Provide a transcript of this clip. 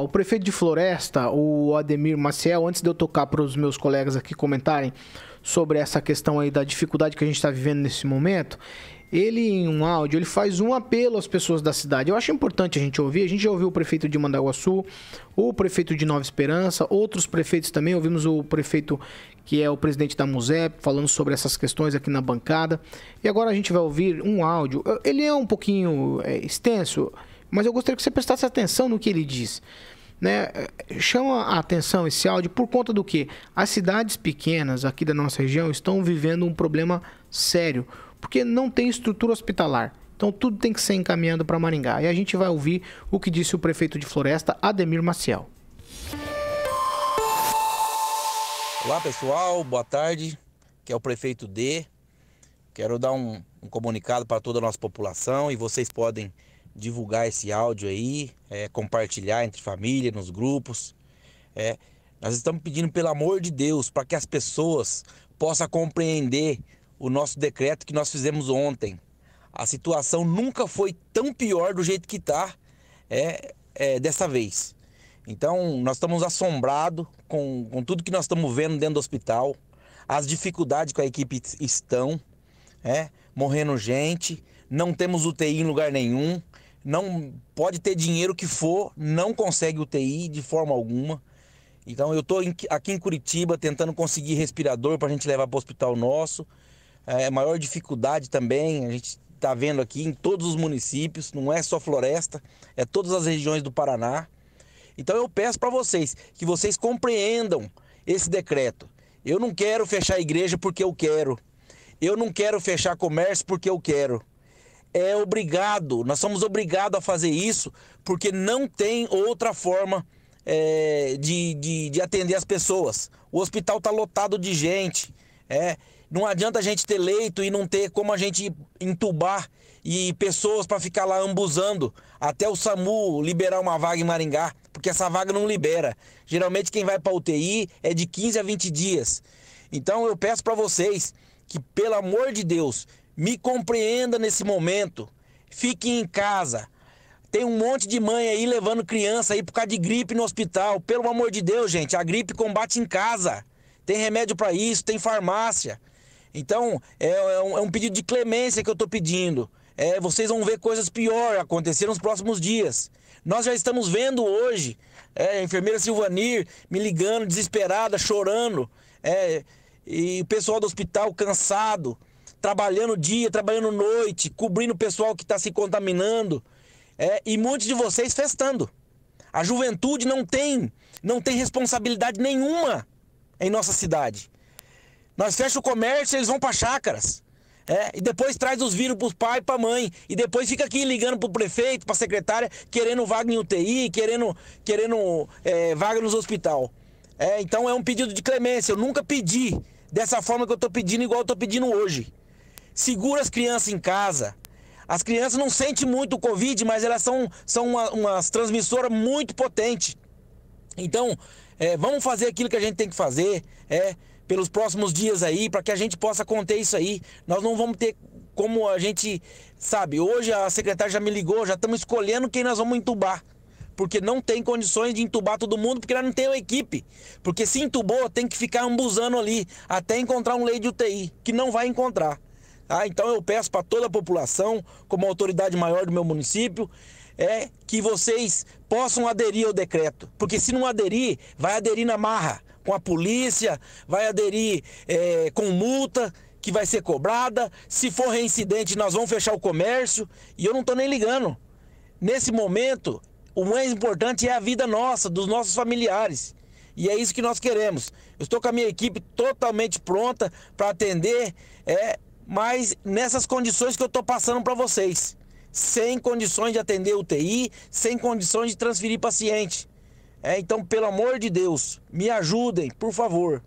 O prefeito de Floresta, o Ademir Maciel, antes de eu tocar para os meus colegas aqui comentarem sobre essa questão aí da dificuldade que a gente está vivendo nesse momento, ele em um áudio, ele faz um apelo às pessoas da cidade. Eu acho importante a gente ouvir. A gente já ouviu o prefeito de Mandaguaçu, o prefeito de Nova Esperança, outros prefeitos também. Ouvimos o prefeito que é o presidente da MUSEP falando sobre essas questões aqui na bancada. E agora a gente vai ouvir um áudio. Ele é um pouquinho é, extenso. Mas eu gostaria que você prestasse atenção no que ele diz. Né? Chama a atenção esse áudio por conta do que as cidades pequenas aqui da nossa região estão vivendo um problema sério, porque não tem estrutura hospitalar. Então tudo tem que ser encaminhado para Maringá. E a gente vai ouvir o que disse o prefeito de Floresta, Ademir Maciel. Olá pessoal, boa tarde. Que é o prefeito D. Quero dar um, um comunicado para toda a nossa população e vocês podem divulgar esse áudio aí, é, compartilhar entre família, nos grupos. É, nós estamos pedindo, pelo amor de Deus, para que as pessoas possam compreender o nosso decreto que nós fizemos ontem. A situação nunca foi tão pior do jeito que está é, é, dessa vez. Então, nós estamos assombrados com, com tudo que nós estamos vendo dentro do hospital, as dificuldades que a equipe estão, é, morrendo gente, não temos UTI em lugar nenhum não pode ter dinheiro que for, não consegue UTI de forma alguma. Então eu estou aqui em Curitiba tentando conseguir respirador para a gente levar para o hospital nosso. É maior dificuldade também, a gente está vendo aqui em todos os municípios, não é só floresta, é todas as regiões do Paraná. Então eu peço para vocês que vocês compreendam esse decreto. Eu não quero fechar a igreja porque eu quero. Eu não quero fechar comércio porque eu quero é obrigado, nós somos obrigados a fazer isso porque não tem outra forma é, de, de, de, atender as pessoas. O hospital está lotado de gente, é, não adianta a gente ter leito e não ter como a gente entubar e pessoas para ficar lá ambuzando até o SAMU liberar uma vaga em Maringá, porque essa vaga não libera. Geralmente quem vai para UTI é de 15 a 20 dias. Então eu peço para vocês que, pelo amor de Deus, me compreenda nesse momento. Fique em casa. Tem um monte de mãe aí levando criança aí por causa de gripe no hospital. Pelo amor de Deus, gente, a gripe combate em casa. Tem remédio para isso, tem farmácia. Então, é, é, um, é, um, pedido de clemência que eu tô pedindo. É, vocês vão ver coisas piores acontecer nos próximos dias. Nós já estamos vendo hoje é, a enfermeira Silvanir me ligando, desesperada, chorando. É, e o pessoal do hospital cansado trabalhando dia, trabalhando noite, cobrindo o pessoal que está se contaminando. É, e muitos de vocês festando. A juventude não tem, não tem responsabilidade nenhuma em nossa cidade. Nós fechamos o comércio, eles vão para chácaras. É, e depois traz os vírus para o pai e para a mãe. E depois fica aqui ligando para o prefeito, para a secretária, querendo vaga em UTI, querendo, querendo é, vaga nos hospital. É, então é um pedido de clemência. Eu nunca pedi dessa forma que eu estou pedindo, igual eu estou pedindo hoje segura as crianças em casa. As crianças não sentem muito o Covid, mas elas são, são uma, umas transmissoras muito potente. Então, é, vamos fazer aquilo que a gente tem que fazer é, pelos próximos dias aí, para que a gente possa conter isso aí. Nós não vamos ter como a gente, sabe, hoje a secretária já me ligou, já estamos escolhendo quem nós vamos entubar. Porque não tem condições de entubar todo mundo, porque ela não tem uma equipe. Porque se entubou, tem que ficar ambuzando ali, até encontrar um leite de UTI, que não vai encontrar. Ah, então eu peço para toda a população, como autoridade maior do meu município, é que vocês possam aderir ao decreto. Porque se não aderir, vai aderir na marra, com a polícia, vai aderir é, com multa que vai ser cobrada. Se for reincidente, nós vamos fechar o comércio. E eu não estou nem ligando. Nesse momento, o mais importante é a vida nossa, dos nossos familiares. E é isso que nós queremos. Eu estou com a minha equipe totalmente pronta para atender é, mas nessas condições que eu estou passando para vocês. Sem condições de atender UTI, sem condições de transferir paciente. É, então, pelo amor de Deus, me ajudem, por favor.